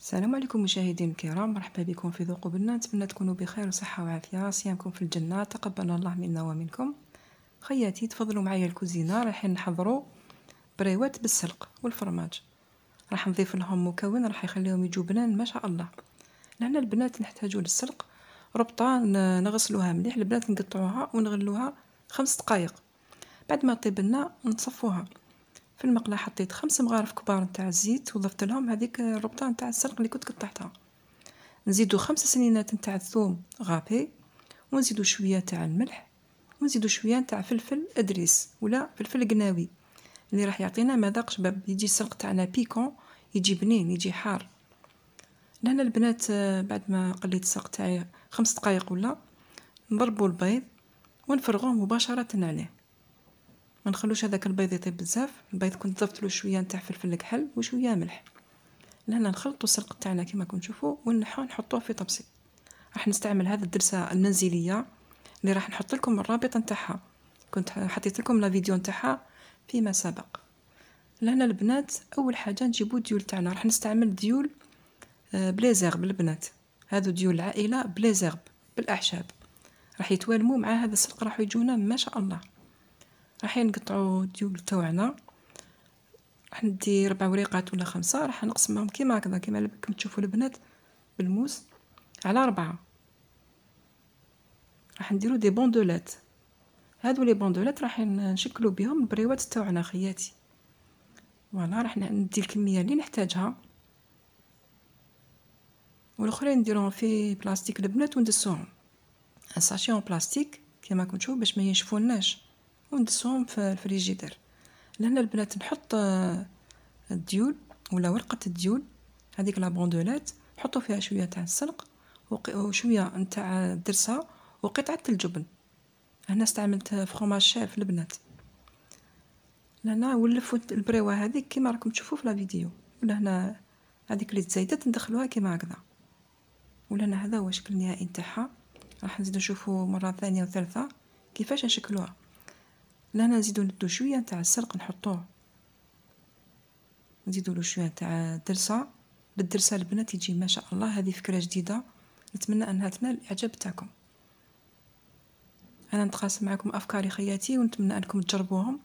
السلام عليكم مشاهدينا الكرام مرحبا بكم في ذوق بنا نتمنى تكونوا بخير وصحة وعافية صيامكم في الجنة تقبل الله منا ومنكم خياتي تفضلوا معايا الكوزينة رايحين نحضروا بريوات بالسلق والفرماج راح نضيف لهم مكون راح يخليهم يجوا بنان ما شاء الله لهنا البنات نحتاجوا للسلق ربطة نغسلوها مليح البنات نقطعوها ونغلوها خمس دقائق بعد ما طيب لنا نصفوها في المقله حطيت خمس مغارف كبار نتاع الزيت وضفت لهم هذيك الربطه نتاع السلق اللي كنت قطعتها نزيدو خمس سنينات نتاع الثوم غابي ونزيدو شويه تاع الملح ونزيدو شويه نتاع فلفل ادريس ولا فلفل قناوي اللي راح يعطينا مذاق شباب يجي السلق تاعنا بيكون يجي بنين يجي حار لهنا البنات آه، بعد ما قليت السلق تاعي خمس دقائق ولا نضربو البيض ونفرغوه مباشره عليه ما نخلوش هذاك البيض يطيب بزاف البيض كنت ضفت له شويه نتاع فلفل كحل وشويه ملح لهنا نخلطوا السلق تاعنا كما كنشوفوا ونحو نحطوه في طبسي راح نستعمل هذه الدرسه المنزليه اللي راح نحط لكم الرابط نتاعها كنت حطيت لكم لا فيديو نتاعها فيما سبق لهنا البنات اول حاجه نجيبوا الديول تاعنا راح نستعمل ديول آه، بليزيرب البنات هذو ديول العائله بليزيرب بالاعشاب راح يتوالموا مع هذا السلق راح يجونا ما شاء الله راح نقطعو الديول تاعنا راح ندي ربع وريقات ولا خمسة راح نقسمهم كيما هكذا كيما راكم تشوفوا البنات بالموس على ربعة راح نديرو دي بوندولات هادو لي بوندولات راح نشكلو بهم البريوات تاعنا خياتي فوالا راح ندي الكميه اللي نحتاجها والاخرين نديرهم في بلاستيك البنات وندسوهم ان ساشي بلاستيك كيما راكم تشوفوا باش ما ينشفوناش وندسهم في الفريجيدير لهنا البنات نحط آه، الديول ولا ورقه الديول هذيك لابوندولات نحطو فيها شويه تاع السلق وشويه نتاع الدرسه وقطعه الجبن هنا استعملت فخوماج في البنات لهنا ولفو البريوه هذيك كيما راكم تشوفو في لافيديو فيديو ولهنا هذيك اللي تزايدت ندخلوها كيما هكذا ولهنا هذا هو الشكل النهائي نتاعها راح نزيدو نشوفو مره ثانيه وثالثه كيفاش نشكلوها لهنا نزيدو ندو شويه نتاع السلق نحطوه نزيدو له شويه نتاع الدرسه بالدرسه البنات يجي ما شاء الله هذه فكره جديده نتمنى انها تنال الاعجاب تاعكم انا نتقاسم معكم افكاري خياتي ونتمنى انكم تجربوهم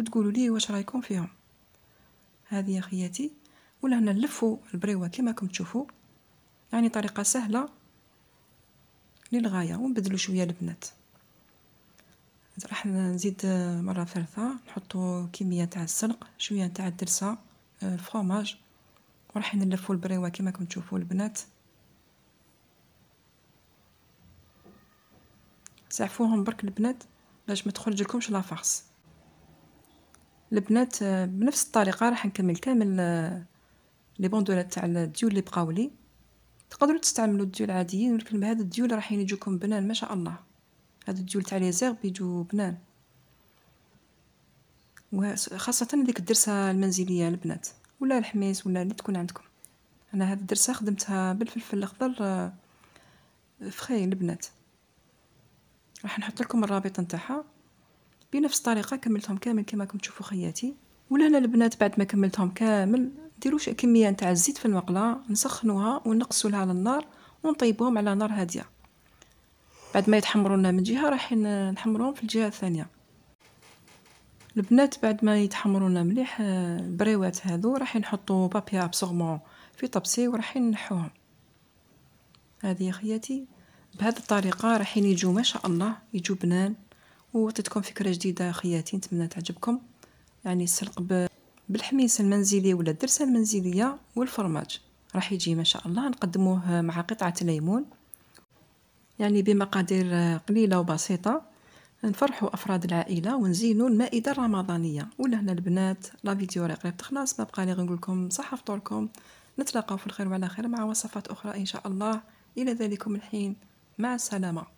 وتقولوا لي واش رايكم فيهم هذه يا خياتي ولا هنا نلفوا البريوه كما كم تشوفوا يعني طريقه سهله للغايه ونبدلوا شويه البنات راح نزيد مرة ثالثة نحطو كمية تاع السلق شوية تاع الدرسة الفرماج آه، وراح نلفو البريوة كما راكم تشوفو البنات سعفوهم برك البنات باش ما تخرجلكمش لا البنات آه، بنفس الطريقة راح نكمل كامل آه، لي بوندولات تاع الديول اللي بقاولي تقدروا تستعملوا الديول عاديين ولكن بهذا الديول راح يجيكم بنان ما شاء الله هاد الجول تاع لي زيرب يجو بنان وخاصة هاديك الدرسة المنزلية البنات ولا الحميس ولا اللي تكون عندكم انا هاد الدرسة خدمتها بالفلفل الاخضر آه، فخي البنات راح نحط لكم الرابط نتاعها بنفس الطريقة كملتهم كامل كما راكم تشوفوا خياتي ولا هنا البنات بعد ما كملتهم كامل نديرو كمية نتاع الزيت في المقلة نسخنوها ونقصوا لها على النار ونطيبوهم على نار هاديه بعد ما يتحمروا لنا من جهه راح نحمروهم في الجهه الثانيه البنات بعد ما يتحمروا لنا مليح آه، البريوات هذو راح نحطو بابي ابسورمون في طبسي وراح نحوهم هذه يا خياتي بهذه الطريقه راح يجوا ما شاء الله يجوا بنان وعطيتكم فكره جديده خياتي نتمنى تعجبكم يعني السلق بالحميس المنزلي ولا الدرسه المنزليه والفرماج راح يجي ما شاء الله نقدموه مع قطعه ليمون يعني بمقادير قليلة وبسيطة نفرحوا أفراد العائلة ونزينوا المائدة الرمضانية ولهنا البنات لا فيديو راه قريب تخلص ما بقى لي نقول لكم صحة فطوركم نتلاقاو في الخير وعلى خير مع وصفات أخرى إن شاء الله إلى ذلكم الحين مع السلامة